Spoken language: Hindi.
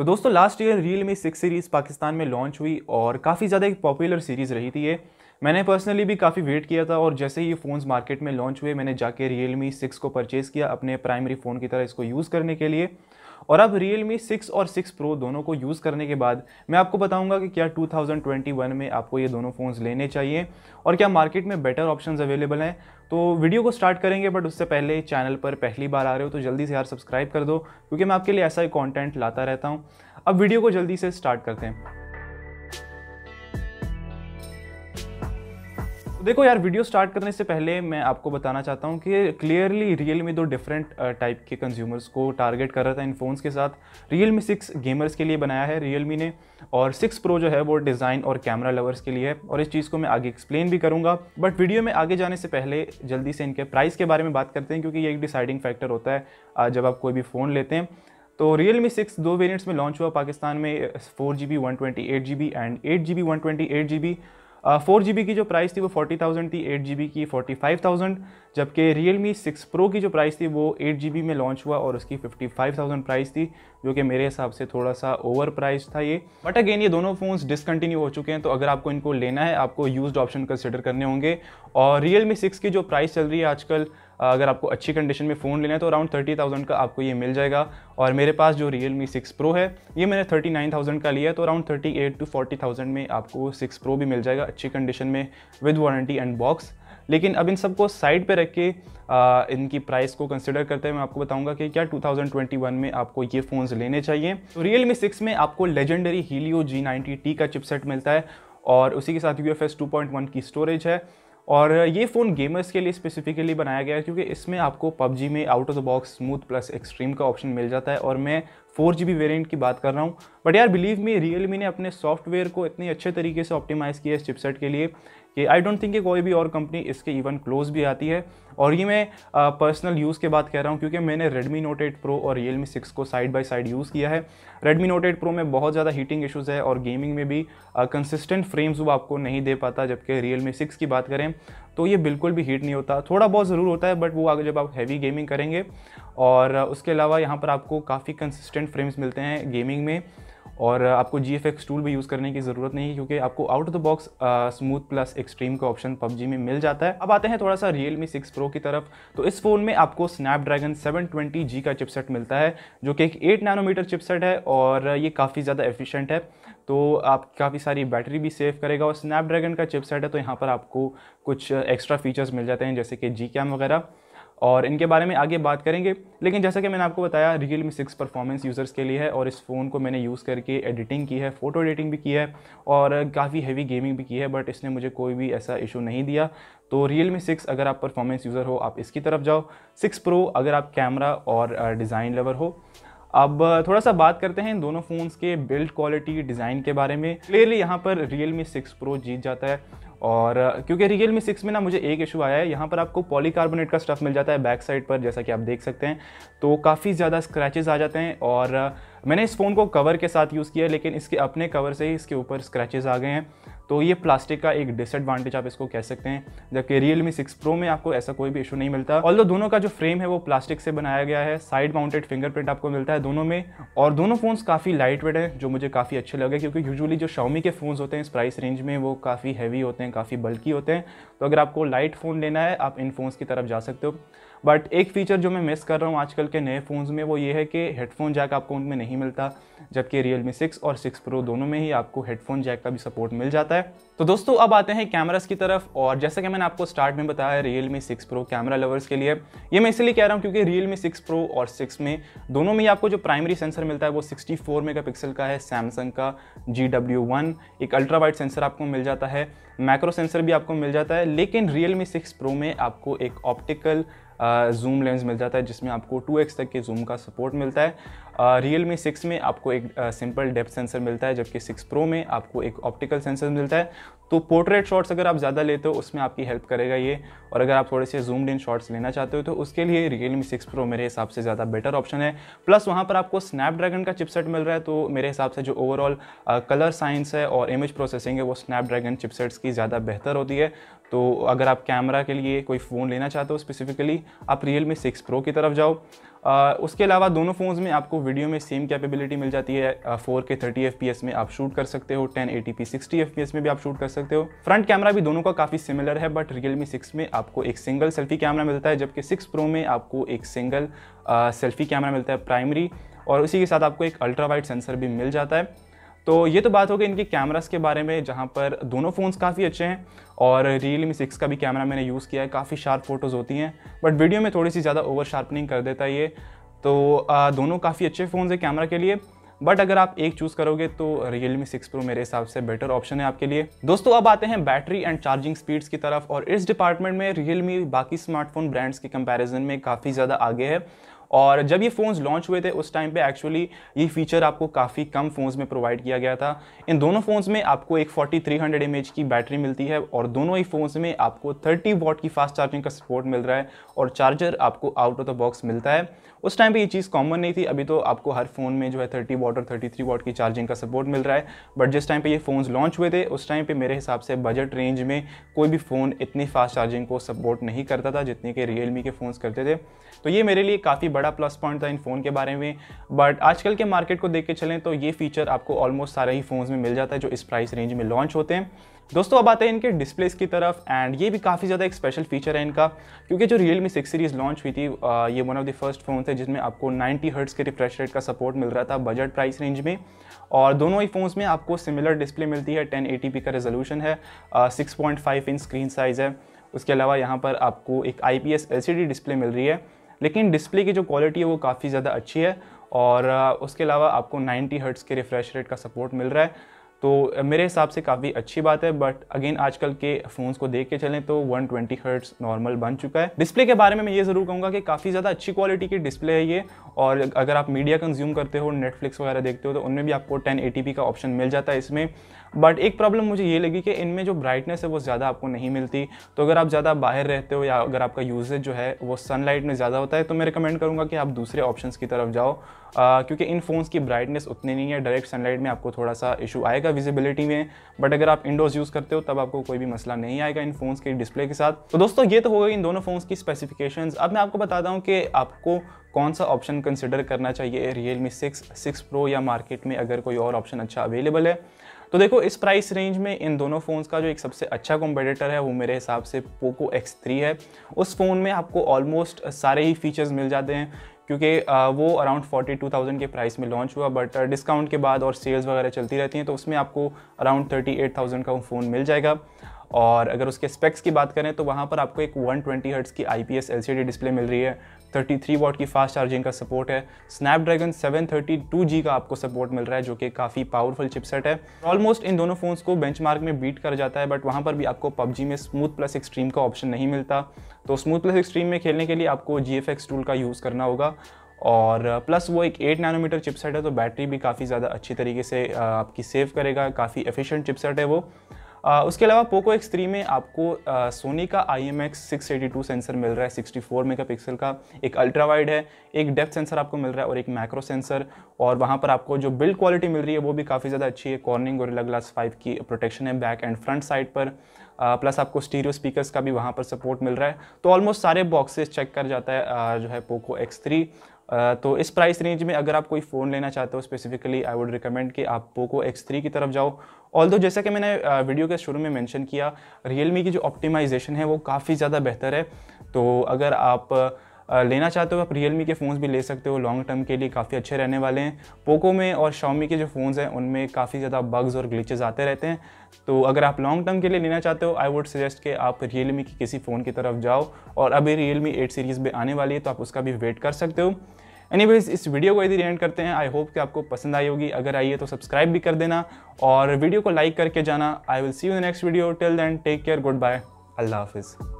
तो दोस्तों last year Realme six series Pakistan में लॉन्च हुई और काफ़ी ज़्यादा एक पॉपुलर सीरीज़ रही थी ये मैंने पर्सनली भी काफ़ी वेट किया था और जैसे ही ये फ़ोन्स मार्केट में लॉन्च हुए मैंने जाके रियल मी सिक्स को परचेज़ किया अपने प्राइमरी फ़ोन की तरह इसको यूज़ करने के लिए और अब रियल मी सिक्स और सिक्स प्रो दोनों को यूज़ करने के बाद मैं आपको बताऊंगा कि क्या 2021 में आपको ये दोनों फ़ोन्स लेने चाहिए और क्या मार्केट में बेटर ऑप्शन अवेलेबल हैं तो वीडियो को स्टार्ट करेंगे बट उससे पहले चैनल पर पहली बार आ रहे हो तो जल्दी से यार सब्सक्राइब कर दो क्योंकि मैं आपके लिए ऐसा ही कॉन्टेंट लाता रहता हूँ अब वीडियो को जल्दी से स्टार्ट करते हैं देखो यार वीडियो स्टार्ट करने से पहले मैं आपको बताना चाहता हूँ कि क्लियरली रियल मी दो डिफरेंट टाइप के कंज्यूमर्स को टारगेट कर रहा था इन फ़ोन्स के साथ रियल मी सिक्स गेमर्स के लिए बनाया है रियल मी ने और सिक्स प्रो जो है वो डिज़ाइन और कैमरा लवर्स के लिए है और इस चीज़ को मैं आगे एक्सप्लेन भी करूँगा बट वीडियो में आगे जाने से पहले जल्दी से इनके प्राइस के बारे में बात करते हैं क्योंकि ये एक डिसाइडिंग फैक्टर होता है जब आप कोई भी फ़ोन लेते हैं तो रियल मी सिक्स दो वेरियंट्स में लॉन्च हुआ पाकिस्तान में four G B one twenty eight G B and eight G B one twenty eight G B four uh, G की जो प्राइस थी वो फोर्टी थाउजेंड थी एट जी की फोर्टी फाइव थाउजेंड जबकि रियल मी सिक्स प्रो की जो प्राइस थी वो एट जी में लॉन्च हुआ और उसकी फिफ्टी फाइव थाउजेंड प्राइस थी जो कि मेरे हिसाब से थोड़ा सा ओवर प्राइस था ये बट अगेन ये दोनों फ़ोन्स डिसकंटिन्यू हो चुके हैं तो अगर आपको इनको लेना है आपको यूज ऑप्शन कंसिडर करने होंगे और रियल मी सिक्स की जो प्राइस चल रही है आजकल अगर आपको अच्छी कंडीशन में फ़ोन लेना है तो अराउंड थर्टी थाउजेंड का आपको ये मिल जाएगा और मेरे पास जो रियल मी सिक्स प्रो है ये मैंने थर्टी नाइन थाउजेंड का लिया है तो around thirty eight to forty thousand में आपको सिक्स प्रो भी मिल जाएगा अच्छी कंडीशन में विद वारंटी एंड बॉक्स लेकिन अब इन सबको साइड पे रख के आ, इनकी प्राइस को कंसिडर करते हुए मैं आपको बताऊंगा कि क्या 2021 में आपको ये फ़ोन्स लेने चाहिए तो रियल मी सिक्स में आपको लेजेंडरी हीलियो जी नाइन्टी का चिपसेट मिलता है और उसी के साथ U F S two point one की स्टोरेज है और ये फ़ोन गेमर्स के लिए स्पेसिफिकली बनाया गया है क्योंकि इसमें आपको पबजी में out of the box smooth plus extreme का ऑप्शन मिल जाता है और मैं फोर जी वेरिएंट की बात कर रहा हूँ बट यार बिलीव मी रियलमी ने अपने सॉफ्टवेयर को इतने अच्छे तरीके से ऑप्टिमाइज़ किया इस चिपसेट के लिए कि आई डोंट थिंक कि कोई भी और कंपनी इसके इवन क्लोज भी आती है और ये मैं पर्सनल यूज़ के बात कह रहा हूँ क्योंकि मैंने Redmi Note 8 Pro और Realme 6 को साइड बाय साइड यूज़ किया है Redmi Note 8 Pro में बहुत ज़्यादा हीटिंग इश्यूज़ है और गेमिंग में भी कंसिस्टेंट फ्रेम्स वो आपको नहीं दे पाता जबकि Realme 6 की बात करें तो ये बिल्कुल भी हीट नहीं होता थोड़ा बहुत ज़रूर होता है बट वो आगे जब आप हैवी गेमिंग करेंगे और उसके अलावा यहाँ पर आपको काफ़ी कंसिस्टेंट फ्रेम्स मिलते हैं गेमिंग में और आपको जी एफ एक्स टूल भी यूज़ करने की ज़रूरत नहीं है क्योंकि आपको out of the box smooth plus extreme का ऑप्शन पबजी में मिल जाता है अब आते हैं थोड़ा सा रियल मी सिक्स प्रो की तरफ तो इस फ़ोन में आपको स्नैपड्रैगन सेवन ट्वेंटी जी का चिपसेट मिलता है जो कि एक एट नैनोमीटर चिपसेट है और ये काफ़ी ज़्यादा एफिशिएंट है तो आप काफ़ी सारी बैटरी भी सेव करेगा और स्नैपड्रैगन का चिपसेट है तो यहाँ पर आपको कुछ एक्स्ट्रा फीचर्स मिल जाते हैं जैसे कि जी कैम वगैरह और इनके बारे में आगे बात करेंगे लेकिन जैसा कि मैंने आपको बताया Realme six performance users के लिए है और इस फ़ोन को मैंने यूज़ करके एडिटिंग की है फ़ोटो एडिटिंग भी की है और काफ़ी हैवी गेमिंग भी की है बट इसने मुझे कोई भी ऐसा इशू नहीं दिया तो रियल मी सिक्स अगर आप परफॉर्मेंस यूज़र हो आप इसकी तरफ जाओ सिक्स प्रो अगर आप कैमरा और डिज़ाइन लवर हो अब थोड़ा सा बात करते हैं इन दोनों फ़ोन्स के बिल्ड क्वालिटी डिज़ाइन के बारे में क्लियरली यहाँ पर रियल मी सिक्स प्रो जीत जाता है और क्योंकि रियल मी सिक्स में ना मुझे एक इशू आया है यहाँ पर आपको पॉलीकार्बोनेट का स्टफ़ मिल जाता है बैक साइड पर जैसा कि आप देख सकते हैं तो काफ़ी ज़्यादा स्क्रैचेज आ जाते हैं और मैंने इस फ़ोन को कवर के साथ यूज़ किया लेकिन इसके अपने कवर से ही इसके ऊपर स्क्रैचेज़ आ गए हैं तो ये प्लास्टिक का एक डिसएडवांटेज आप इसको कह सकते हैं जबकि रियल मी सिक्स प्रो में आपको ऐसा कोई भी इशू नहीं मिलता और दोनों का जो फ्रेम है वो प्लास्टिक से बनाया गया है साइड माउंटेड फिंगरप्रिंट आपको मिलता है दोनों में और दोनों फ़ोन्स काफ़ी लाइट वेट हैं जो मुझे काफ़ी अच्छे लगे क्योंकि यूजुअली जो शाउमी के फ़ोन्स होते हैं इस प्राइस रेंज में वो काफ़ी हैवी होते हैं काफ़ी बल्कि होते हैं तो अगर आपको लाइट फ़ोन लेना है आप इन फ़ोन्स की तरफ जा सकते हो बट एक फ़ीचर जो मैं मिस कर रहा हूँ आजकल के नए फ़ोन्स में वो ये है कि हेडफोन जैक आपको उनमें नहीं मिलता जबकि रियल मी सिक्स और सिक्स प्रो दोनों में ही आपको हेडफोन जैक का भी सपोर्ट मिल जाता है तो दोस्तों अब आते हैं कैमरास की तरफ और जैसा कि मैंने आपको स्टार्ट में बताया Realme six pro camera lovers के लिए ये मैं इसलिए कह रहा हूँ क्योंकि रियल मी सिक्स प्रो और सिक्स में दोनों में आपको जो प्राइमरी सेंसर मिलता है वो सिक्सटी फोर मेगापिक्सल का है सैमसंग का जी डब्ल्यू वन एक अल्ट्रा वाइड सेंसर आपको मिल जाता है मैक्रो सेंसर भी आपको मिल जाता है लेकिन रियल मी सिक्स प्रो में आपको एक ऑप्टिकल जूम लेंस मिल जाता है जिसमें आपको एक्स तक के जूम का सपोर्ट मिलता है रियल मी सिक्स में आपको एक सिंपल डेप्थ सेंसर मिलता है जबकि सिक्स प्रो में आपको एक ऑप्टिकल सेंसर मिलता है तो पोर्ट्रेट शॉट्स अगर आप ज़्यादा लेते हो उसमें आपकी हेल्प करेगा ये और अगर आप थोड़े से जूमड इन शॉट्स लेना चाहते हो तो उसके लिए रियल मी सिक्स प्रो मेरे हिसाब से ज़्यादा बेटर ऑप्शन है प्लस वहाँ पर आपको स्नैपड्रैगन का चिपसेट मिल रहा है तो मेरे हिसाब से जो ओवरऑल कलर साइंस है और इमेज प्रोसेसिंग है वो स्नैपड्रैगन चिपसेट्स की ज़्यादा बेहतर होती है तो अगर आप कैमरा के लिए कोई फ़ोन लेना चाहते हो स्पेसिफिकली आप रियल मी सिक्स प्रो की तरफ जाओ उसके अलावा दोनों फ़ोन्स में आपको वीडियो में सेम कैपेबिलिटी मिल जाती है फोर के थर्टी एफ में आप शूट कर सकते हो ten eighty P sixty F में भी आप शूट कर सकते हो फ्रंट कैमरा भी दोनों का काफ़ी सिमिलर है बट रियल मी सिक्स में आपको एक सिंगल सेल्फी कैमरा मिलता है जबकि सिक्स प्रो में आपको एक सिंगल सेल्फी कैमरा मिलता है प्राइमरी और उसी के साथ आपको एक अल्ट्रा वाइड सेंसर भी मिल जाता है तो ये तो बात हो गई इनके कैमरास के बारे में जहाँ पर दोनों फ़ोन्स काफ़ी अच्छे हैं और रियल मी सिक्स का भी कैमरा मैंने यूज़ किया है काफ़ी शार्प फोटोज़ होती हैं बट वीडियो में थोड़ी सी ज़्यादा ओवर शार्पनिंग कर देता है ये तो आ, दोनों काफ़ी अच्छे फ़ोन है कैमरा के लिए बट अगर आप एक चूज़ करोगे तो रियल मी सिक्स प्रो मेरे हिसाब से बेटर ऑप्शन है आपके लिए दोस्तों अब आते हैं बैटरी एंड चार्जिंग स्पीड्स की तरफ और इस डिपार्टमेंट में रियल बाकी स्मार्टफोन ब्रांड्स के कंपैरिजन में काफ़ी ज़्यादा आगे है और जब ये फ़ोन्स लॉन्च हुए थे उस टाइम पे एक्चुअली ये फीचर आपको काफ़ी कम फ़ोन्स में प्रोवाइड किया गया था इन दोनों फ़ोन्स में आपको एक forty three hundred M H की बैटरी मिलती है और दोनों ही फ़ोन्स में आपको थर्टी वॉट की फास्ट चार्जिंग का सपोर्ट मिल रहा है और चार्जर आपको आउट ऑफ द बॉक्स मिलता है उस टाइम पे ये चीज़ कॉमन नहीं थी अभी तो आपको हर फ़ोन में जो है थर्टी वॉट और थर्टी थ्री वॉट की चार्जिंग का सपोर्ट मिल रहा है बट जिस टाइम पे ये फ़ोन्स लॉन्च हुए थे उस टाइम पे मेरे हिसाब से बजट रेंज में कोई भी फ़ोन इतनी फास्ट चार्जिंग को सपोर्ट नहीं करता था जितने के रियलमी के फ़ोन्स करते थे तो ये मेरे लिए काफ़ी बड़ा प्लस पॉइंट था इन फ़ोन के बारे में बट आजकल के मार्केट को देख के चलें तो ये फीचर आपको ऑलमोस्ट सारे ही फ़ोन्स में मिल जाता है जो इस प्राइस रेंज में लॉन्च होते हैं दोस्तों अब आते हैं इनके डिस्प्लेस की तरफ एंड ये भी काफ़ी ज़्यादा एक स्पेशल फीचर है इनका क्योंकि जो Realme six series launch हुई थी ये one of the first phone है जिसमें आपको 90 हर्ट्स के रिफ्रेश रेट का सपोर्ट मिल रहा था बजट प्राइस रेंज में और दोनों ही फ़ोन्स में आपको सिमिलर डिस्प्ले मिलती है टेन का रेजोलूशन है सिक्स इंच स्क्रीन साइज़ है उसके अलावा यहाँ पर आपको एक आई पी डिस्प्ले मिल रही है लेकिन डिस्प्ले की जो क्वालिटी है वो काफ़ी ज़्यादा अच्छी है और उसके अलावा आपको 90 हर्ट्स के रिफ्रेश रेट का सपोर्ट मिल रहा है तो मेरे हिसाब से काफ़ी अच्छी बात है बट अगेन आजकल के फ़ोन्स को देख के चलें तो 120 ट्वेंटी नॉर्मल बन चुका है डिस्प्ले के बारे में मैं ये ज़रूर कहूँगा कि काफ़ी ज़्यादा अच्छी क्वालिटी की डिस्प्ले है ये और अगर आप मीडिया कंज्यूम करते हो नेटफ्लिक्स वगैरह देखते हो तो उनमें भी आपको टेन का ऑप्शन मिल जाता है इसमें बट एक प्रॉब्लम मुझे ये लगी कि इनमें जो ब्राइटनेस है वो ज़्यादा आपको नहीं मिलती तो अगर आप ज़्यादा बाहर रहते हो या अगर आपका यूजेज जो है वो सनलाइट में ज़्यादा होता है तो मैं रिकमेंड करूँगा कि आप दूसरे ऑप्शन की तरफ जाओ आ, क्योंकि इन फ़ोन्स की ब्राइटनेस उतनी नहीं है डायरेक्ट सनलाइट में आपको थोड़ा सा इशू आएगा विजिबिलिटी में बट अगर आप इंडोर्स यूज़ करते हो तब आपको कोई भी मसला नहीं आएगा इन फ़ोन्स के डिस्प्ले के साथ तो दोस्तों ये तो हो गई इन दोनों फ़ोन्स की स्पेसिफिकेशन अब मैं आपको बताता हूँ कि आपको कौन सा ऑप्शन कंसिडर करना चाहिए Realme six six pro या मार्केट में अगर कोई और ऑप्शन अच्छा अवेलेबल है तो देखो इस प्राइस रेंज में इन दोनों फ़ोन्स का जो एक सबसे अच्छा कॉम्पिटेटर है वो मेरे हिसाब से पोको एक्स थ्री है उस फ़ोन में आपको ऑलमोस्ट सारे ही फीचर्स मिल जाते हैं क्योंकि वो अराउंड 42,000 के प्राइस में लॉन्च हुआ बट डिस्काउंट के बाद और सेल्स वगैरह चलती रहती हैं तो उसमें आपको अराउंड 38,000 का फ़ोन मिल जाएगा और अगर उसके स्पेक्स की बात करें तो वहाँ पर आपको एक 120 हर्ट्स की आई पी डिस्प्ले मिल रही है 33 वॉट की फास्ट चार्जिंग का सपोर्ट है स्नैपड्रैगन 732G का आपको सपोर्ट मिल रहा है जो कि काफ़ी पावरफुल चिपसेट है ऑलमोस्ट इन दोनों फ़ोन्स को बेंचमार्क में बीट कर जाता है बट वहाँ पर भी आपको पबजी में स्मूथ प्लस एक्सट्रीम का ऑप्शन नहीं मिलता तो स्मूथ प्लस एक्सट्रीम में खेलने के लिए आपको जी टूल का यूज़ करना होगा और प्लस uh, वो एक 8 नैनोमीटर चिपसेट है तो बैटरी भी काफ़ी ज़्यादा अच्छी तरीके से uh, आपकी सेव करेगा काफ़ी एफिशिएंट चिपसेट है वो उसके अलावा पोको एक्स थ्री में आपको सोनी का I M X six eighty two sensor मिल रहा है सिक्सटी फोर मेगा पिक्सल का एक अल्ट्रा वाइड है एक डेप्थ सेंसर आपको मिल रहा है और एक मैक्रो सेंसर और वहाँ पर आपको जो बिल्ड क्वालिटी मिल रही है वो भी काफ़ी ज़्यादा अच्छी है कॉर्निंग और ग्लास फाइव की प्रोटेक्शन है बैक एंड फ्रंट साइड पर प्लस आपको स्टीरियो स्पीकर्स का भी वहाँ पर सपोर्ट मिल रहा है तो ऑलमोस्ट सारे बॉक्सेस चेक कर जाता है जो है पोको एक्स थ्री तो इस प्राइस रेंज में अगर आप कोई फ़ोन लेना चाहते हो स्पेसिफिकली आई वुड रिकमेंड कि आप पोको एक्स थ्री की तरफ जाओ ऑल दो जैसा कि मैंने वीडियो के शुरू में मेंशन किया रियल की जो ऑप्टिमाइजेशन है वो काफ़ी ज़्यादा बेहतर है तो अगर आप लेना चाहते हो आप रियल के फ़ोन्स भी ले सकते हो लॉन्ग टर्म के लिए काफ़ी अच्छे रहने वाले हैं पोको में और शॉमी के जो फ़ोन्स हैं उनमें काफ़ी ज़्यादा बग्स और ग्लिचेज़ आते रहते हैं तो अगर आप लॉन्ग टर्म के लिए लेना चाहते हो आई वुड सजेस्ट कि आप रियल की किसी फ़ोन की तरफ जाओ और अभी रियल एट सीरीज़ भी आने वाली है तो आप उसका भी वेट कर सकते हो एनीवेज इस वीडियो को यदि रेंड करते हैं आई होप कि आपको पसंद आई होगी अगर आई है तो सब्सक्राइब भी कर देना और वीडियो को लाइक करके जाना I will see you the next video till then take care goodbye अल्लाह हाफिज़